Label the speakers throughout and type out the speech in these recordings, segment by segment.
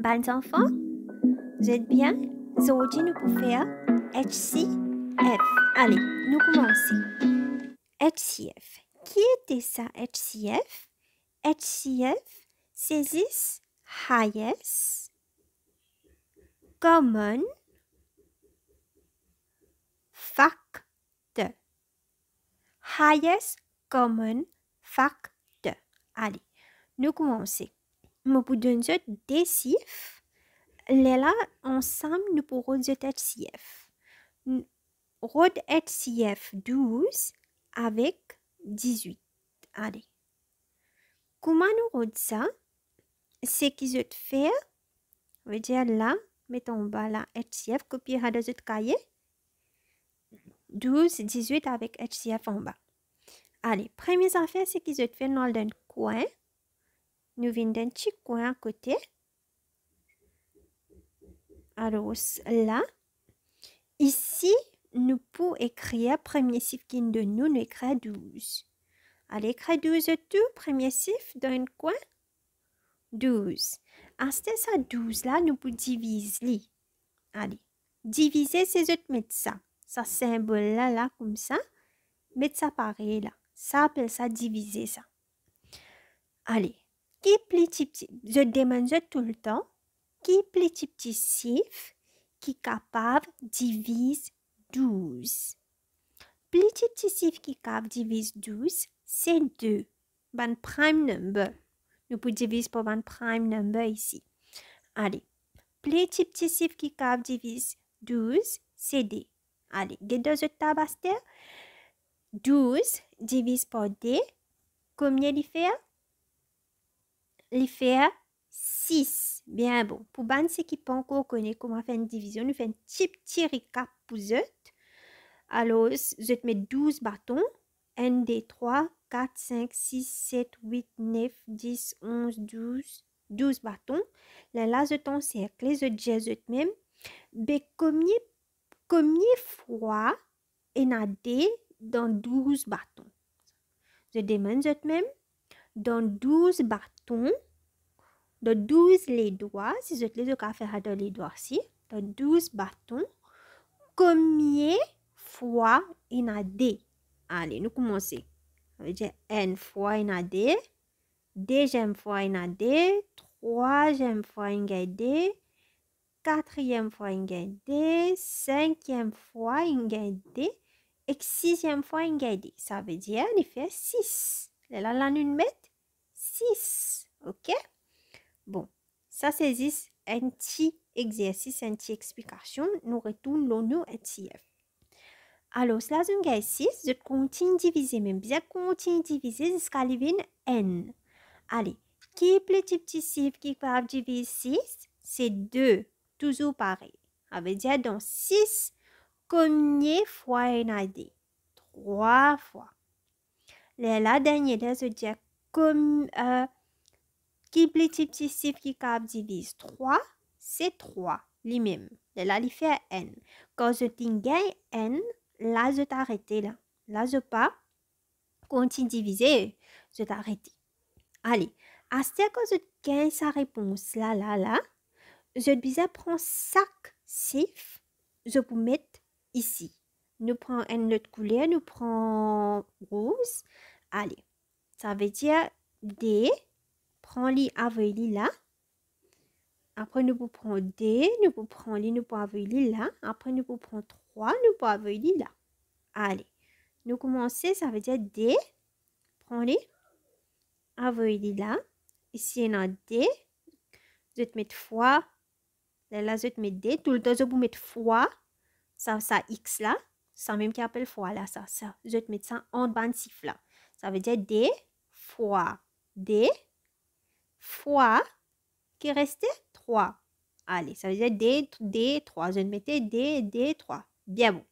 Speaker 1: Bonnes enfants, vous êtes bien Aujourd'hui, nous pouvons faire HCF. Allez, nous commençons. HCF. Qui était ça, HCF HCF, c'est highest, common, Factor. Highest common Factor. Allez, nous commençons donner des les là, ensemble nous pourrons être chiffres. HCF. et HCF 12 avec 18 allez comment nous rôdons ça c'est qu'ils ont fait veuillez dire là mettons bas là HCF, copier à deux cahiers 12 18 avec HCF en bas allez première affaire c'est qu'ils ont fait dans le coin nous venons d'un petit coin à côté. Alors là, ici, nous pouvons écrire premier chiffre qui nous de nous écrivons 12. Allez, écrire 12 tout, premier chiffre dans un coin. 12. À ça 12 là, nous pouvons diviser. Allez, diviser ces autres mettre ça. Ça symbole là, comme ça. Mettre ça pareil là. Ça appelle ça diviser ça. Allez, je demande tout le temps qui plititif qui capable divise 12. Plititif qui capable divise 12, c'est 2. Ban prime number. Nous pouvons diviser pour ban prime number ici. Allez. Plititif qui capable divise 12, c'est D. Allez, get le tabaster. 12 divise par D. Combien il fait les faire 6. Bien bon. Pour ban ceux qui pas encore connaît comment faire une division, nous faisons un petit petit recap pour eux. Alors, je met 12 bâtons. 1, 2, 3, 4, 5, 6, 7, 8, 9, 10, 11, 12. 12 bâtons. Là, là, je t'encercle, je jazz même. Mais ben, combien, combien fois et a dans 12 bâtons? Je demande même dans 12 bâtons, dans 12 les doigts, si vous êtes les deux dans les doigts aussi, dans 12 bâtons, combien fois il a D Allez, nous commençons. Ça veut dire N fois il a D, deuxième fois il a D, troisième fois il a D, quatrième fois il a D, cinquième fois il a D, et sixième fois il a D. Ça veut dire il fait 6. Là, là, là, nous mettons. 6. OK Bon, ça c'est un petit exercice, un petit explication. Nous retournons au TF. Alors, cela c'est 6. Je continue de diviser, même bien continue de diviser jusqu'à arriver n. Allez, qui est le petit chiffre qui va diviser 6 C'est 2, toujours pareil. Ça veut dire dans 6, combien fois NAD. 3 fois. Là, la dernière, je comme euh, divise 3, c'est 3, lui même. là, il fait n. Quand je gagné n, là, je t'arrête là. Là, je pas continue diviser, je t'arrête. Allez, à ce que je gagne sa réponse là, là, là, je vais prendre sac sif, je peux mettre ici. Nous prenons une autre couleur, nous prenons rose. Allez. Ça veut dire D. Prends-li, aveu là. Après, nous pouvons prendre D, nous pouvons prendre li, nous pouvons avouer là. Après, nous pouvons prendre 3, nous pouvons avouer là. Allez. Nous commençons, ça veut dire D. Prends-li, avouez-li là. Ici, en a D. Vous allez mettre fois. Là, là, vous allez mettre D. Tout le temps, vous mettre fois. Ça, ça, X là. Ça même qui appelle fois là, ça, ça. Vous allez mettre ça en bande là. Ça veut dire D. 3 des fois qui restait 3. Allez, ça faisait dire des, 3. Je mettais des, des, 3. Bien bon.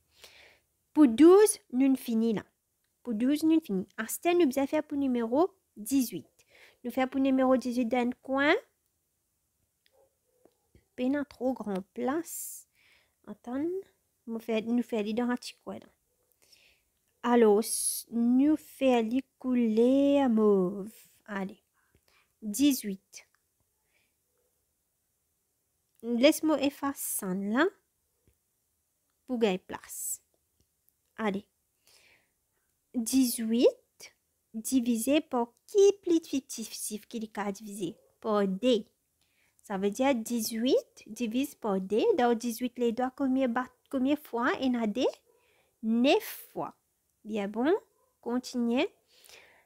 Speaker 1: Pour 12, nous finissons là. Pour 12, nous finissons. Ensuite, nous devons faire pour numéro 18. Nous faisons pour numéro 18 d'un coin. pénin trop grand place. Attends. Nous faisons nous faire dans un alors, nous fait couler mauve. Allez. 18. Laisse-moi effacer ça là pour gagner place. Allez. 18 divisé par qui plus si qu'il a divisé Par D. Ça veut dire 18 divisé par D. Dans 18, les doigts combien, combien fois et a D 9 fois. Bien bon, continuez.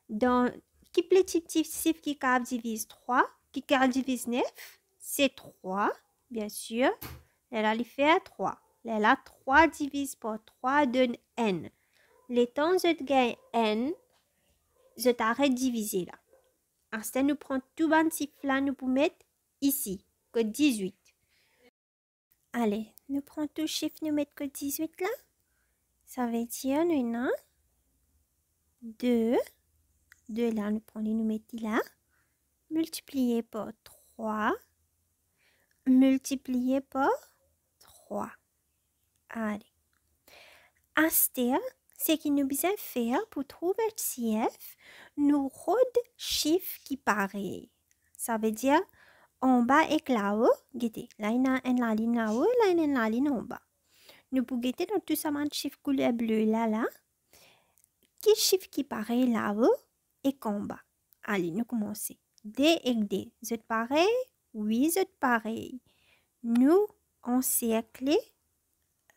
Speaker 1: Dans qui le petit chiffre qui divise 3, qui divise 9, c'est 3, bien sûr. Elle a fait 3. Elle a 3 divise par 3 donne n. Les temps je gagne n, je t'arrête diviser là. Ensuite, nous prenons tout les chiffres là, nous pouvons mettre ici, que 18. Allez, nous prenons tout chiffre, nous mettons que 18 là. Ça veut dire, nous, non? 2, 2 là prenons prend nous mettons là, multiplié par 3, multiplié par 3. Allez. ce qu'il nous besoin faire pour trouver le CF, nous rôde chiffre qui paraît. Ça veut dire en bas et là-haut, Là, une ligne là-haut, là, il une ligne en bas. Nous pouvons guetter dans tout ça, un chiffre couleur bleu là, là quel chiffre qui paraît là-haut et qu'en bas. Allez, nous commençons. D et D. Vous pareil Oui, vous pareil. Nous, on siècle,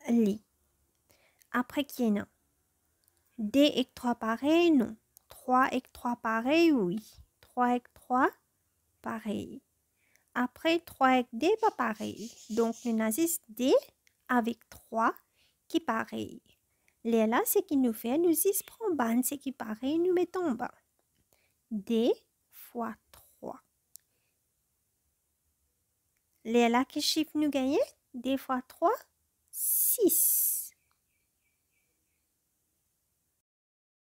Speaker 1: les. Après, qui est D et 3 pareil Non. 3 et 3 pareil Oui. 3 et 3 pareil. Après, 3 et D pas pareil. Donc, nous avons D avec 3 qui pareil. Léa, ce qui nous fait, nous y prend ban. ce qui paraît, nous mettons ban. D fois 3. Léla, quel chiffre nous gagne? D fois 3, 6.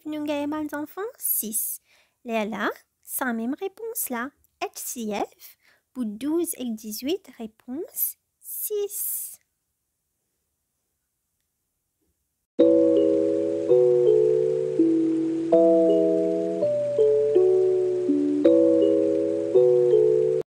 Speaker 1: Nous gagnons, les enfants, 6. Léla, sans même réponse là. HCF, pour 12 et 18, réponse 6. Thank you.